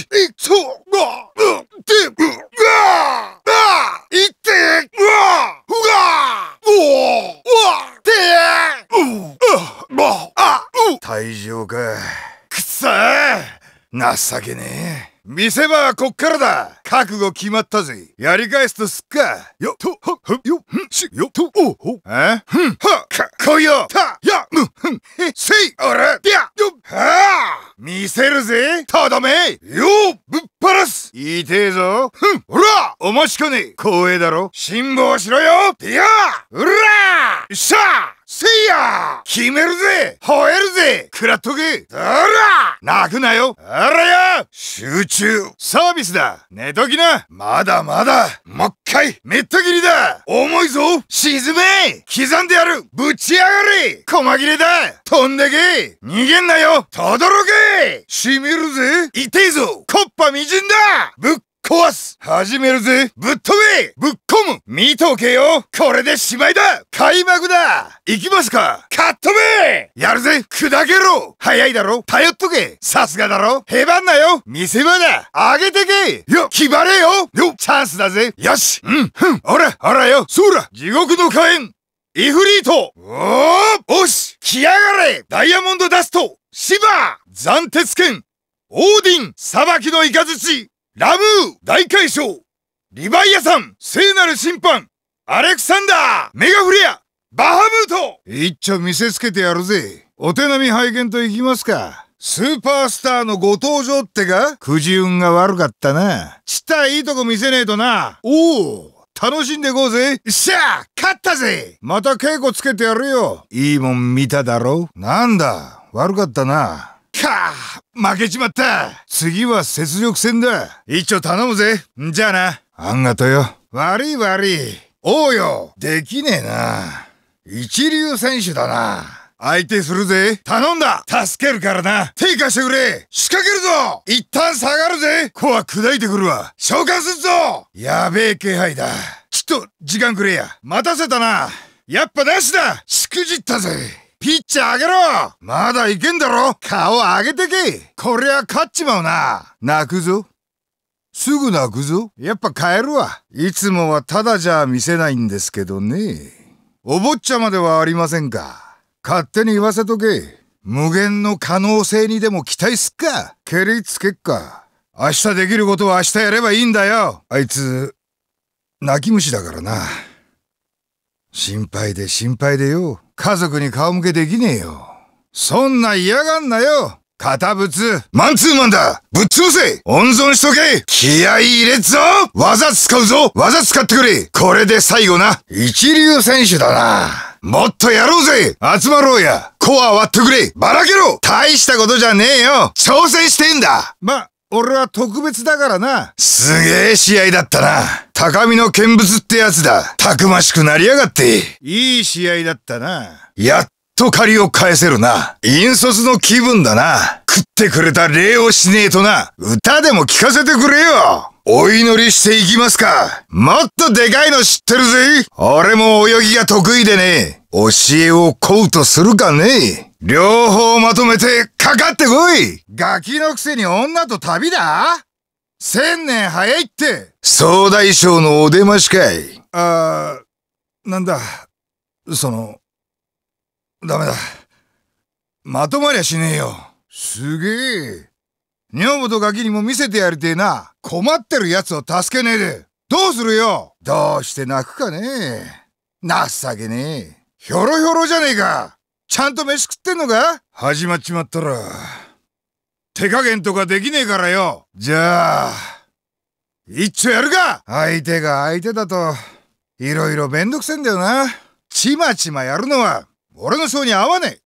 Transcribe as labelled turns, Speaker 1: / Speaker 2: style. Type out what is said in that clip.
Speaker 1: ち、いちう、、で、退場か。くそ情けねえ。見せ場はこっからだ覚悟決まったぜやり返すとすっかよとははよふんしよとおほえふんはかこよたやむふんへせいおらやよはあ見せるぜとどめよぶっ放す痛えぞふんおらお待ちかね光栄だろ辛抱しろよいやうらしゃせいや決めるぜ吠えるぜくらっとけあら泣くなよあらや集中サービスだ寝ときなまだまだもっかいめったきりだ重いぞ沈め刻んでやるぶち上がれ細切れだ飛んでけ逃げんなよとどろけしみるぜ痛いぞコッパみじんだぶっ壊す始めるぜぶっ飛べぶっ込む見とけよこれでしまいだ開幕だ行きますかカットめやるぜ砕けろ早いだろ頼っとけさすがだろへばんなよ見せ場だ上げてけよ決まれよよチャンスだぜよしうんふんあらあらよそら地獄の火炎イフリートおーおし来やがれダイヤモンドダストシバー斬鉄剣オーディン裁きの雷ラムー大解消リヴァイアさん聖なる審判アレクサンダーメガフレアバハムートいっちょ見せつけてやるぜお手並み拝見といきますかスーパースターのご登場ってかくじ運が悪かったな。ちったいいとこ見せねえとな。おお、楽しんでこうぜしゃあ勝ったぜまた稽古つけてやるよいいもん見ただろうなんだ悪かったな。かあ負けちまった次は雪辱戦だ一丁頼むぜじゃあな。あんがとよ。悪い悪い。おうよできねえな。一流選手だな。相手するぜ頼んだ助けるからな手貸してくれ仕掛けるぞ一旦下がるぜ子は砕いてくるわ召喚するぞやべえ気配だちょっと、時間くれや。待たせたな。やっぱなしだしくじったぜピッチャーあげろまだいけんだろ顔上げてけこりゃ勝っちまうな泣くぞすぐ泣くぞやっぱ帰るわ。いつもはただじゃ見せないんですけどね。お坊ちゃまではありませんか。勝手に言わせとけ。無限の可能性にでも期待すっか。蹴りつけっか。明日できることは明日やればいいんだよ。あいつ、泣き虫だからな。心配で心配でよ。家族に顔向けできねえよ。そんな嫌がんなよ堅物マンツーマンだぶっ潰せ温存しとけ気合入れっぞ技使うぞ技使ってくれこれで最後な一流選手だなもっとやろうぜ集まろうやコア割ってくればらけろ大したことじゃねえよ挑戦してんだま、俺は特別だからな。すげえ試合だったな。高みの見物ってやつだ。たくましくなりやがって。いい試合だったな。やっと借りを返せるな。引率の気分だな。食ってくれた礼をしねえとな。歌でも聞かせてくれよ。お祈りしていきますか。もっとでかいの知ってるぜ。俺も泳ぎが得意でね。教えをこうとするかね。両方まとめてかかってこいガキのくせに女と旅だ千年早いって総大将のお出ましかいあー、なんだ、その、ダメだ。まとまりゃしねえよ。すげえ。女房とガキにも見せてやりてえな。困ってる奴を助けねえで。どうするよどうして泣くかねえ。情けねえ。ひょろひょろじゃねえかちゃんと飯食ってんのか始まっちまったら。手加減とかできねえからよ。じゃあ、一丁やるか相手が相手だと、いろいろめんどくせんだよな。ちまちまやるのは、俺の性に合わねえ。